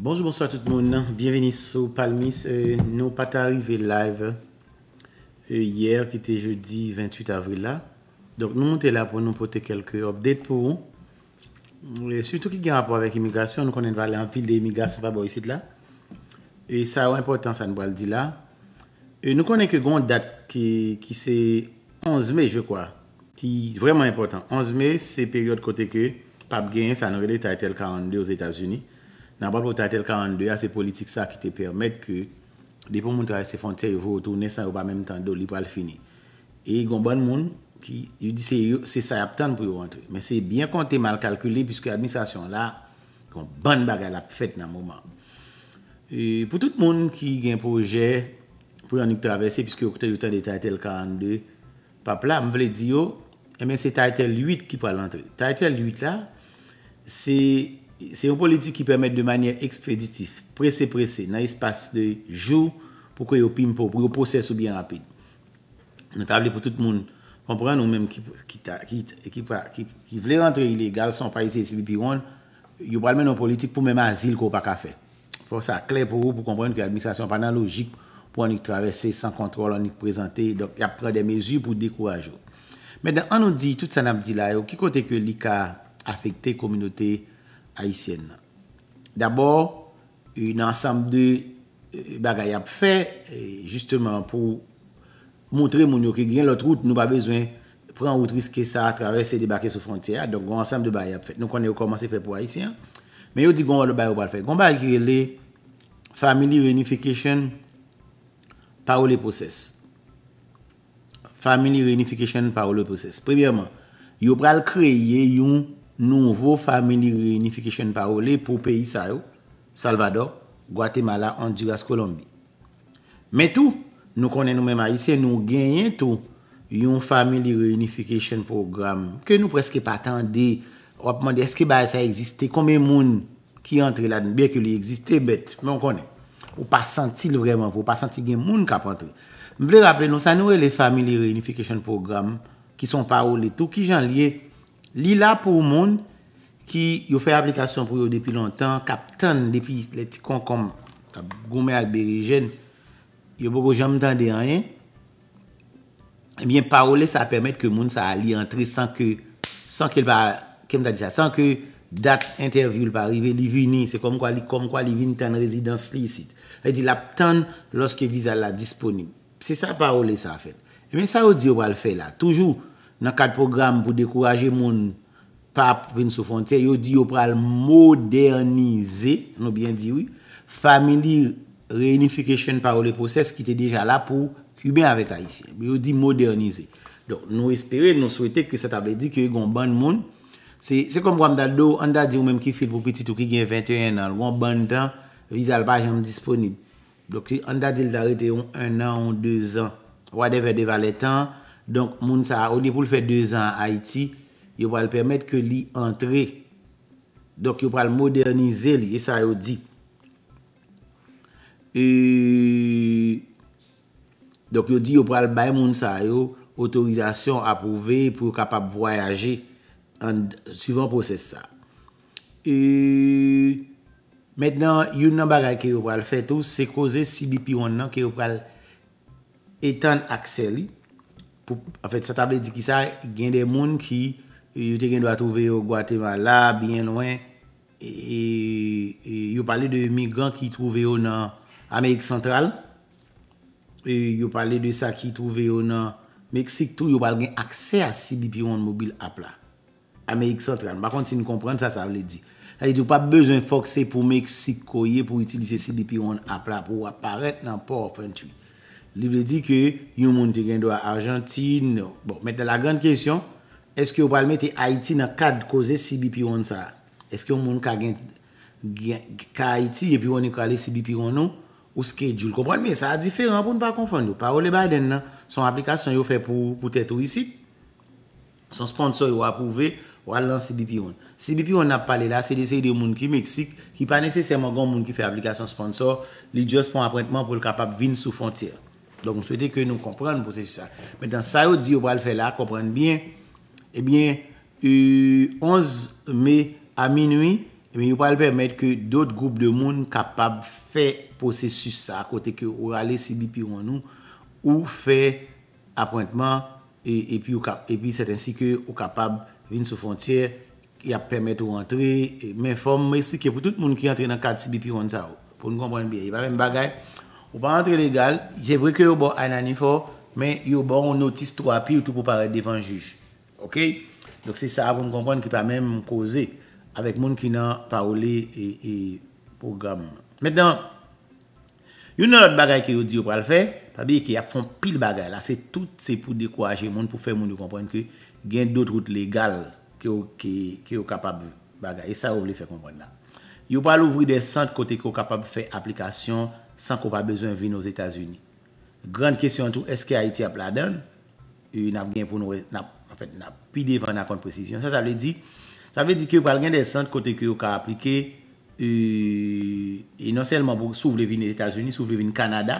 Bonjou, bonjou euh, euh, euh, a tout moun nan, bienveni sou Palmis, nou pata arrive live Yer ki te jeudi 28 avril la Donk nou te la pou nou pote kelke update pou ou Soutou ki gen rapor avek imigrasyon, nou konen valen an pil de imigrasyon pa bo yisit la E sa ou importan san bo al di la Nou konen ke goun dat ki se 11 me je kwa Ki vreman importan, 11 me se periode kote ke Pap gen san rele ta etel 42 etas uni nan pa pou Taitel 42 a se politik sa ki te permèt ke depo moun travesse fontye yo vòtou ne san yo pa mèm tan do li pa l fini. E yon bon moun ki yo di se yo se sa yap tan pou yo rentre. Men se bien kon te mal kalkule piske admisasyon la yon bon bagal ap fèt nan mouman. E pou tout moun ki gen proje pou yon yon travesse piske yo kote yo tan de Taitel 42 papla mwen vle di yo e men se Taitel 8 ki pa l rentre. Taitel 8 la se Se yon politik ki pwemet de manye ekspreditif, prese prese nan espase de jou pou kwe yon pimpou, pou yon posè soubyen rapide. Nè tabli pou tout moun, kompran nou mèm ki vle rentre ilégal son parisi esibipiron, yon pral men yon politik pou mèm azil ko pa ka fe. Fò sa, kler pou yon, pou kompran ki administrasyon pa nan logik pou an yon travesse san kontrol, an yon prezante, do yon pran de mezou pou dekou a jou. Mèdè, an nou di, tout san apdi la, yon ki kote ke li ka afekte kominote Aisyen nan. D'abord, yon ansam de bagay ap fè, justeman pou moutre moun yo ki gen lot route, nou ba bezwen pran route riske sa atravesse debake sou frontiya, donk yon ansam de bagay ap fè. Nonk wè yon komanse fè pou Aisyen, mè yon di goun wè bagay wè bal fè. Goun wè akire le Family Reunification Parole Process. Family Reunification Parole Process. Premièrement, yon pral kreye yon Nouvo Family Reunification Parole pou peyi sa yo. Salvador, Guatemala, Honduras, Kolombi. Metou, nou konen noume ma yise nou genyen tou yon Family Reunification Programme ke nou preske patande wap mwande eske ba sa eksiste kome moun ki antre la. Biè ke li eksiste bet, mwen konen. Ou pa santi l vreman, ou pa santi gen moun kap antre. Mwen vle rappele nou sa nouwe le Family Reunification Programme ki son parole tou ki jan liye Li la pou moun ki yo fè aplikasyon pou yo depi lontan, kap tan depi leti kon kon, ta goume alberijen, yo bobo jan mtande ayen, ebyen parole sa permèt ke moun sa a li antre san ke dat intervyu li pa arrive, li vini, se kom kwa li vini tan rezidans li sit. E di lap tan loske vizal la disponib. Se sa parole sa fè. Ebyen sa yo diyo wale fè la, toujou, nan kat program pou dekouraje moun pa pou vin sou fonter, yo di yo pral modernize, nou bien di wou, family reunification par ou le proses ki te deja la pou kuben avèk Aisyen, yo di modernize. Don, nou espere, nou souwete ki se tabè di ki yo yon ban moun, se kom kwa m da do, an da di ou mèm ki fil pou piti tou ki gen 21 nan, yon ban tan, wè yon alba jen m disponib. Don, ki an da di l da rete yon 1 nan, yon 2 nan, wadeve deva le tan, wadeve deva le tan, Donk moun sa, ou di pou l fè 2 an a Iti, yo pral permèt ke li antre. Donk yo pral modernize li, e sa yo di. Donk yo di yo pral bay moun sa yo, otorizasyon apouve pou kapap voyaje an suivant proses sa. Mèt nan, yon nan bagay ki yo pral fè tou, se koze CBP 1 nan ki yo pral etan akseli. A fèt, sa tab lè di ki sa, gen de moun ki yo te gen do a touve yo Guatema la, biyen lwen, yo pale de imigran ki touve yo nan Amerik Sentral, yo pale de sa ki touve yo nan Meksik tou, yo pale gen akse a CBP1 mobil apla. Amerik Sentral. Bakon, si nou komprende, sa sa vle di. Sa li di yo pa bejwen fokse pou Meksik koye pou itilize CBP1 apla pou aparet nan port ofentui. Li vle di ke yon moun te gen do a Arjantin, no. Bon, mette la grand kesyon, eske yon palme te Haiti nan kad koze CBP ron sa? Eske yon moun ka Haiti, ye pi ron yon kalè CBP ron nou? Ou schedule? Kompran mi, sa a diferan pou npa konfondou. Parole Biden nan, son aplikasyon yon fè pou tètou isi, son sponsor yon apouve, walan CBP ron. CBP ron nap pale la, se dese yon moun ki Meksik, ki pa nese seman goun moun ki fè aplikasyon sponsor, li jòs pon aprentman pou lè kapap vin sou fontyèr. Don m souwete ke nou komprenn pou se su sa. Metan sa yo di yo pral fè la, komprenn bien. Ebyen, 11 me a minui, yo pral permèt ke dot goup de moun kapab fè pou se su sa, kote ke ou rale si bi pi roun nou, ou fè aprèntman, epi set ansi ke ou kapab vin sou fontyè, ki ap permèt ou rentre. Mè form m wè esplike pou tout moun ki rentre nan kat si bi pi roun sa yo. Pou nou komprenn bien. Yon va rem bagay, Ou pa rentre legal, jè vre kè yo bon anani fo, men yo bon ou notis 3 pi ou tou pou pare defan juj. Ok? Dok se sa, ou m konpren ki pa men m kose avèk moun ki nan parole e, e programman. Mèndan, yo nan lot bagay ki yo di yo pral fè, pa biye ki ap fon pil bagay. La se tout se pou dekouajer moun pou fè moun yo konpren ki gen dout route legal ki yo kapab bagay. E sa ou vle fè konpren la. Yo pral ouvri de sante kote ki yo kapab fè aplikasyon San kon pa bezwen vin nou Etats-Unis. Grande kesyon an tou, eske a iti ap la don? E nap gen pou nou, nap, an fèt, nap, pi devan na kon prezisyon. Sa sa vle di, sa vle di ki yo pal gen de sent kote ki yo ka aplike, e, e non selman pou sou vle vin Etats-Unis, sou vle vin Kanada,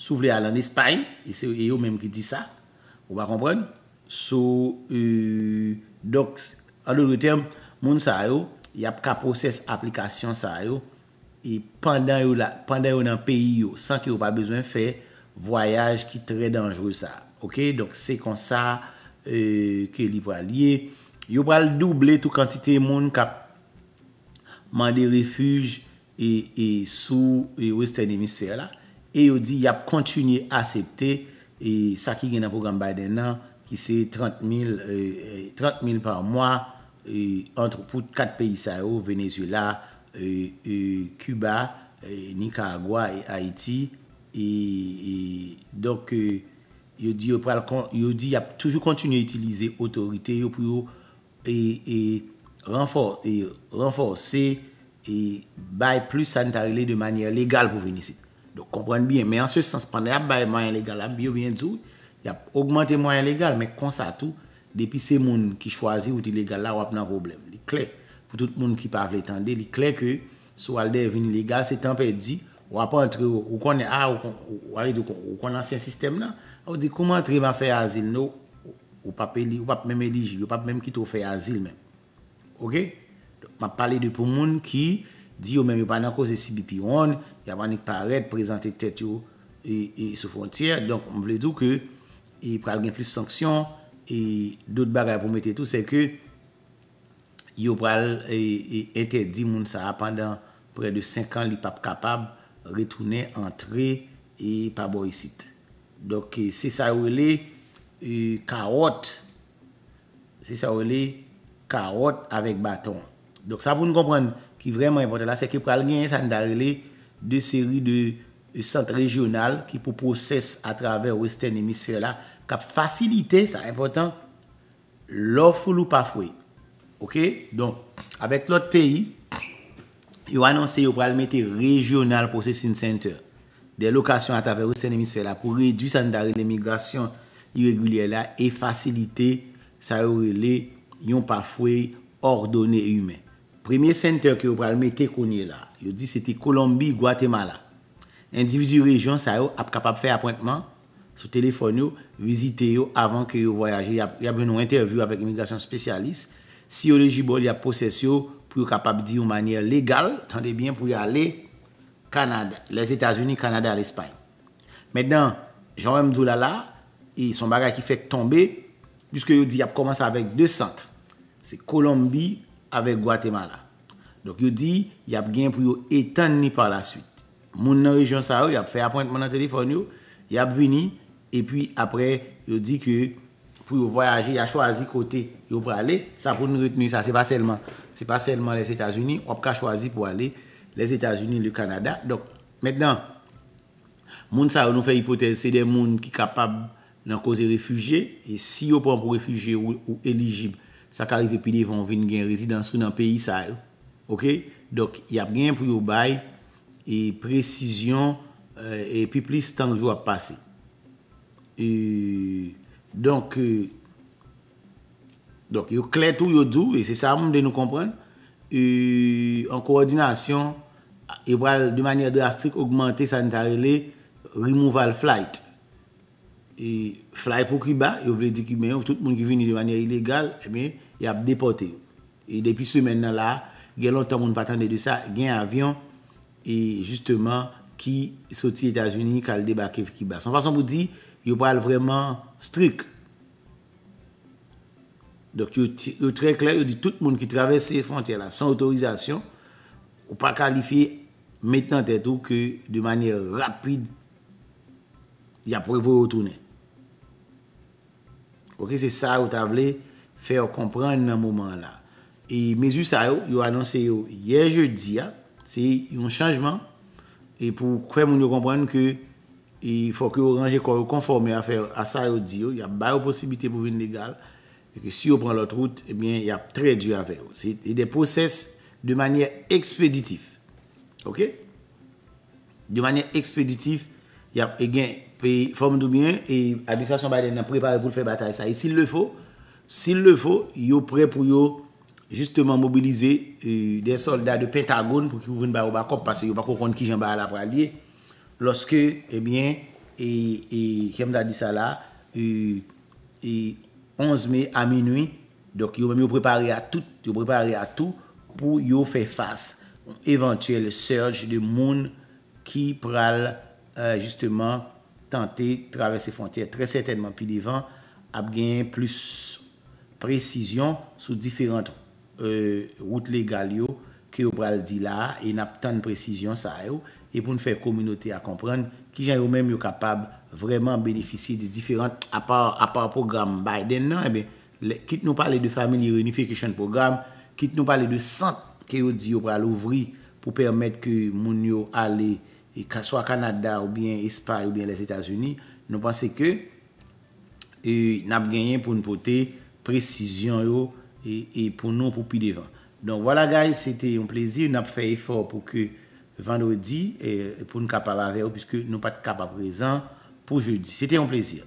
sou vle alen Espany, e se yo menm ki di sa, ou ba kompren, so, e, doks, alo loutem, moun sa yo, yap ka proses aplikasyon sa yo, e pandan yo nan peyi yo, san ki yo pa bezwen fe, voyaj ki tre dangere sa. Ok, donk se kon sa, ke li pral ye, yo pral duble tou kantite moun kap mande refuj e sou western hemisfer la, e yo di yap kontinye asepte, e sa ki gen nan program Biden nan, ki se 30.000 30.000 par mwa, e antropout kat peyi sa yo, venezuela, E, e Cuba, e Nicaragua et Haïti et donc yo di yo pral kon, yo di y ap toujou kontinu yo itilize otorite yo pou yo renforse et bay plus sanitarile de manye legal pou venise donc compren bien, mais en ce sens pendant y ap bay manye legal, ap biyo venise y ap augmente manye legal, mais kon sa tou depi se moun ki chwazi ou ti legal la wap nan problem, li kler pou tout moun ki pa vle tende, li klen ke sou al dev vin ilegal, se tanpe di wap an tre ou kon an ou kon ansyen sistem nan, ou di kouman tre ma fe azil nou ou pap menme liji, ou pap menme ki tou fe azil men. Ok? Ma pale de pou moun ki di ou menme panan kose si bi pi won, ya vanik pa red prezante tet yo e sou fontyer, donk m vle do ke e pral gen plus sanksyon e dout bagay pou mette tout, se ke yo pral ente e, di moun sa a pandan pre de 5 an li pap kapab retoune antre e pa bo yisit. Dok se sa ou le karot se sa ou le karot avek baton. Dok sa pou nou kompren ki vreman impotant la se ki pral gen yon san dar le de seri de sant regional ki pou poses a traver western emisfer la kap fasilite sa impotant lo foul ou pa fwey. Ok, don, avek lot peyi, yo anonse yo pralme te regional processing center. De lokasyon atave ro sen emisfe la pou redu san dare le migrasyon iregulye la e fasilite sa yo rele yon pafwe ordone yon men. Premier center ki yo pralme te konye la, yo di se te Kolombi, Guatemala. Individu region sa yo ap kapab fe apwentman, sou telefon yo, vizite yo avan ke yo voyaje. Ya ben yo intervyu avek imigrasyon spesyalist, Si yo lejibol, yo ap posesyo pou yo kapap di yo manye legal, tan debyen pou yo ale Kanada, les Etats-Unis, Kanada, al Espany. Medan, Jean-René Mdoulala, son bagay ki fèk tombe, piske yo di ap komanse avèk de sante. Se Kolombi avèk Guatemala. Dok yo di, yo ap gen pou yo etan ni par la suite. Moun nan rejon sa ou, yo ap fè apointman nan telefon yo, yo ap vini, epi apre yo di ki yo, pou yo voyaje, ya chwazi kote yo prale, sa pou nou reteni sa, se pa selman. Se pa selman les Etats-Unis, wap ka chwazi pou ale les Etats-Unis le Kanada. Dok, men den, moun sa yo nou fe ipotez, se den moun ki kapab nan koze refuge, e si yo pon pou refuge ou eligib, sa ka arrive pili, yon vin gen rezidansou nan peyi sa yo. Ok? Dok, yon gen pou yo bay, e presisyon, e euh, pi plis tan jou ap pase. E... Donk euh, yo klet ou yo djou, e se sa moun de nou kompren, e an koordinasyon, e wale de manye drastik augmente sanitarye le, remove al flight. E flight pou kiba, yo vle di ki men, ou tout moun ki vini de manye ilegal, e men, e ap depote. E depi semen nan la, gen lontan moun patande de sa, gen avyon, e justeman, ki soti Etasveni kalde ba kef kiba. Son fason pou di, yo pale vreman strik. Dok yo trek la, yo di tout moun ki traves se fontia la, san otorizasyon, yo pa kalifiye metan tetou ke de manye rapide ya prevo yo trounen. Ok, se sa yo ta vle feyo kompran nan mouman la. E mezi sa yo, yo anonse yo ye je diya, ah, se yon chanjman e pou kwe moun yo kompran ke e fòk yo ranger konforme a fè a sa yo diyo, y ap bayo posibite pou vin legal, e ki si yo pran lot route, ebyen, y ap tre diyo a fè yo. Se y de proses de manye ekspeditif, ok? De manye ekspeditif, y ap e gen pe form doubyen, e abislasyon ba den nan prepare pou l fè batay sa, e si l le fò, si l le fò, yo prè pou yo, justeman mobilize, e de soldat de Pentagon, pou ki pou vin bayo ba kop, pase yo bako kon ki jen bayo la pralye, Lorske, e, e, kem da di sa la, 11 e, me a minwi, yo mèm yo prepare a tout pou yo fè fase. Eventuel surge de moun ki pral euh, justement tante travesse fontyer. Très certainement, pi divan, ap gen plus precision sou diferent euh, route legal yo. ke yo pral di la e nap tan prezisyon sa yo e pou nou fek kominote a komprende ki jan yo menm yo kapab vreman benefisye di diferant a par program Biden nan ebe kit nou pale de family reunification program kit nou pale de sant ke yo di yo pral ouvri pou permette ke moun yo ale e ka swa Kanada ou bien Espany ou bien les Etats-Unis nou panse ke e, nap genyen pou nou pote prezisyon yo e, e pou nou pou pi devan Don wala guys, se te yon plezir. N ap fey efor pou ke vando di e eh, pou nou kap avare ou piske nou pat kap ap rezan pou jeudi. Se te yon plezir.